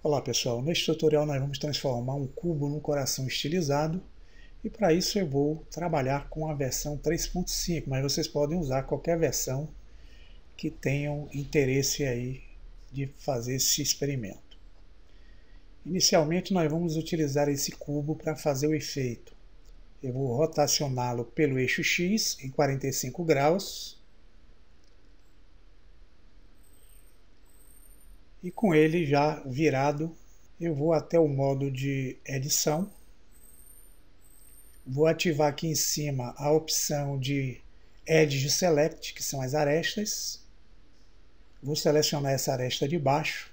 Olá pessoal, neste tutorial nós vamos transformar um cubo num coração estilizado e para isso eu vou trabalhar com a versão 3.5, mas vocês podem usar qualquer versão que tenham interesse aí de fazer esse experimento. Inicialmente nós vamos utilizar esse cubo para fazer o efeito. Eu vou rotacioná-lo pelo eixo X em 45 graus e com ele já virado, eu vou até o modo de edição. Vou ativar aqui em cima a opção de Edge Select, que são as arestas. Vou selecionar essa aresta de baixo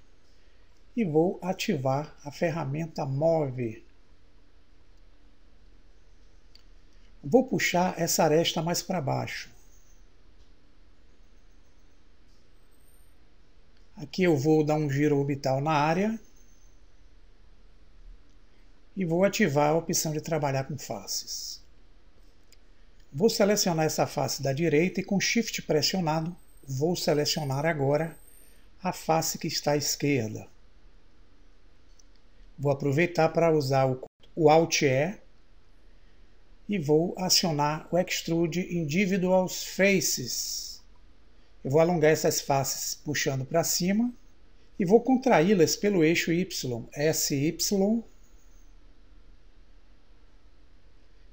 e vou ativar a ferramenta Move. Vou puxar essa aresta mais para baixo. Aqui eu vou dar um giro orbital na área e vou ativar a opção de trabalhar com faces. Vou selecionar essa face da direita e com Shift pressionado vou selecionar agora a face que está à esquerda. Vou aproveitar para usar o, Alt E e vou acionar o Extrude Individuals Faces. Eu vou alongar essas faces puxando para cima e vou contraí-las pelo eixo Y, SY.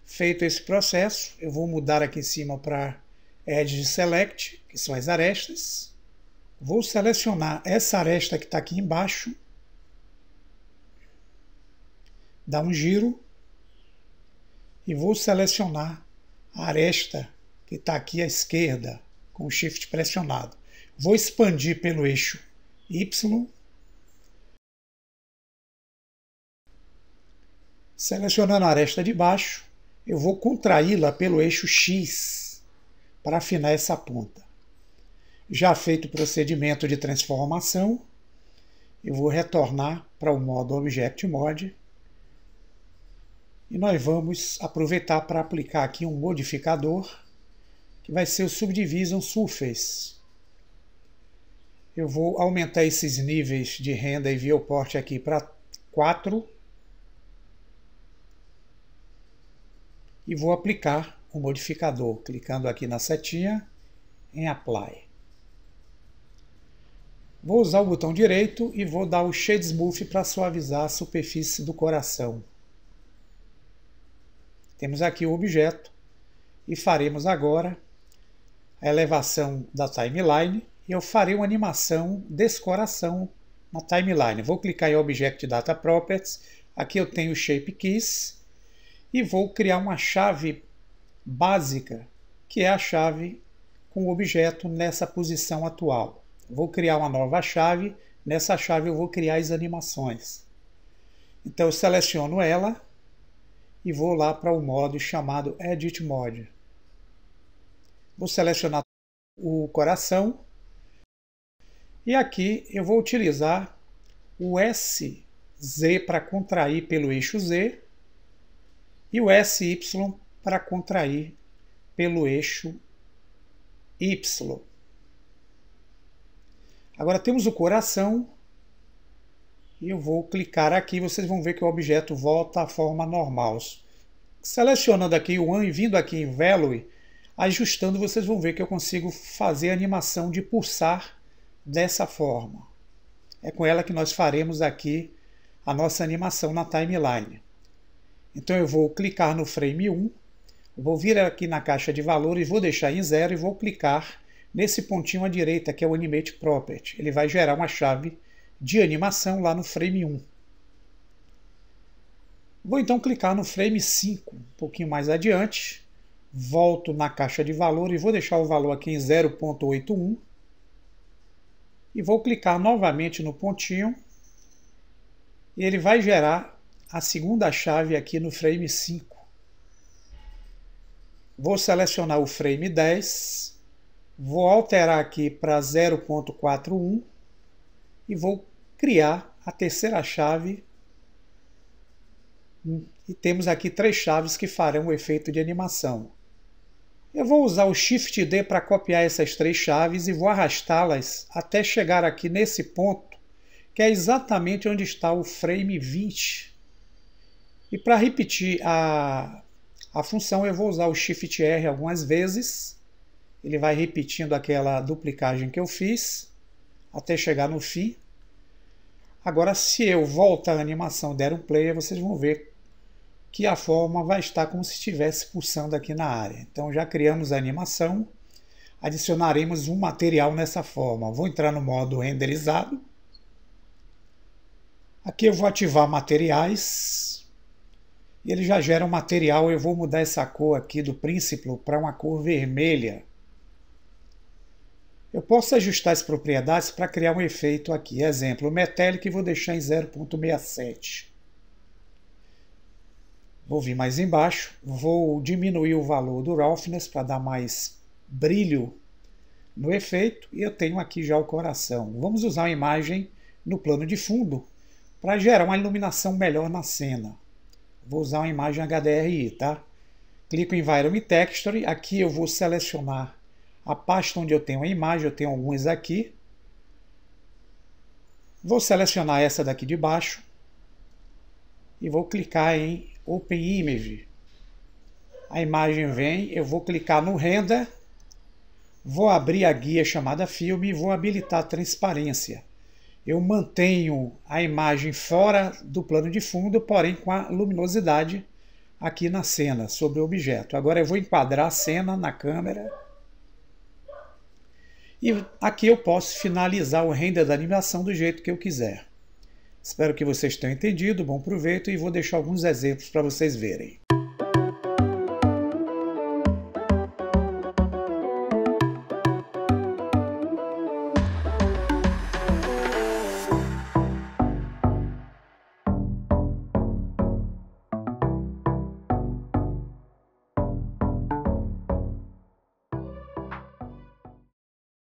Feito esse processo, eu vou mudar aqui em cima para Edge Select, que são as arestas. Vou selecionar essa aresta que está aqui embaixo, dá um giro e vou selecionar a aresta que está aqui à esquerda, com o shift pressionado. Vou expandir pelo eixo Y. Selecionando a aresta de baixo, eu vou contraí-la pelo eixo X para afinar essa ponta. Já feito o procedimento de transformação, eu vou retornar para o modo Object Mode e nós vamos aproveitar para aplicar aqui um modificador que vai ser o Subdivision Surface. Eu vou aumentar esses níveis de renda e viewport aqui para 4 e vou aplicar o modificador, clicando aqui na setinha em Apply. Vou usar o botão direito e vou dar o Shade Smooth para suavizar a superfície do coração. Temos aqui o objeto e faremos agora a elevação da timeline e eu farei uma animação descoração na timeline. Vou clicar em Object Data Properties, aqui eu tenho Shape Keys e vou criar uma chave básica, que é a chave com o objeto nessa posição atual. Vou criar uma nova chave, nessa chave eu vou criar as animações. Então eu seleciono ela e vou lá para o modo chamado Edit Mode. Vou selecionar o coração. E aqui eu vou utilizar o SZ para contrair pelo eixo Z e o SY para contrair pelo eixo Y. Agora temos o coração e eu vou clicar aqui, vocês vão ver que o objeto volta à forma normal. Selecionando aqui o 1 e vindo aqui em Value, Ajustando, vocês vão ver que eu consigo fazer a animação de pulsar dessa forma. É com ela que nós faremos aqui a nossa animação na timeline. Então eu vou clicar no frame 1, vou vir aqui na caixa de valores, vou deixar em zero e vou clicar nesse pontinho à direita que é o Animate Property. Ele vai gerar uma chave de animação lá no frame 1. Vou então clicar no frame 5, um pouquinho mais adiante, volto na caixa de valor e vou deixar o valor aqui em 0.81 e vou clicar novamente no pontinho e ele vai gerar a segunda chave aqui no frame 5. Vou selecionar o frame 10, vou alterar aqui para 0.41 e vou criar a terceira chave e temos aqui três chaves que farão o efeito de animação. Eu vou usar o Shift D para copiar essas três chaves e vou arrastá-las até chegar aqui nesse ponto, que é exatamente onde está o frame 20. E para repetir a, a função, eu vou usar o Shift R algumas vezes. Ele vai repetindo aquela duplicagem que eu fiz até chegar no fim. Agora, se eu voltar a animação der um play, vocês vão ver que a forma vai estar como se estivesse pulsando aqui na área. Então já criamos a animação, adicionaremos um material nessa forma. Vou entrar no modo renderizado. Aqui eu vou ativar materiais. E ele já gera um material, eu vou mudar essa cor aqui do príncipe para uma cor vermelha. Eu posso ajustar as propriedades para criar um efeito aqui. Exemplo, o metallic vou deixar em 0.67. Vou vir mais embaixo, vou diminuir o valor do roughness para dar mais brilho no efeito e eu tenho aqui já o coração. Vamos usar a imagem no plano de fundo para gerar uma iluminação melhor na cena. Vou usar uma imagem HDRI, tá? Clico em Environment Texture, aqui eu vou selecionar a pasta onde eu tenho a imagem, eu tenho algumas aqui. Vou selecionar essa daqui de baixo e vou clicar em Open Image. A imagem vem, eu vou clicar no Render, vou abrir a guia chamada Filme e vou habilitar a transparência. Eu mantenho a imagem fora do plano de fundo, porém com a luminosidade aqui na cena, sobre o objeto. Agora eu vou enquadrar a cena na câmera. E aqui eu posso finalizar o render da animação do jeito que eu quiser. Espero que vocês tenham entendido, bom proveito e vou deixar alguns exemplos para vocês verem.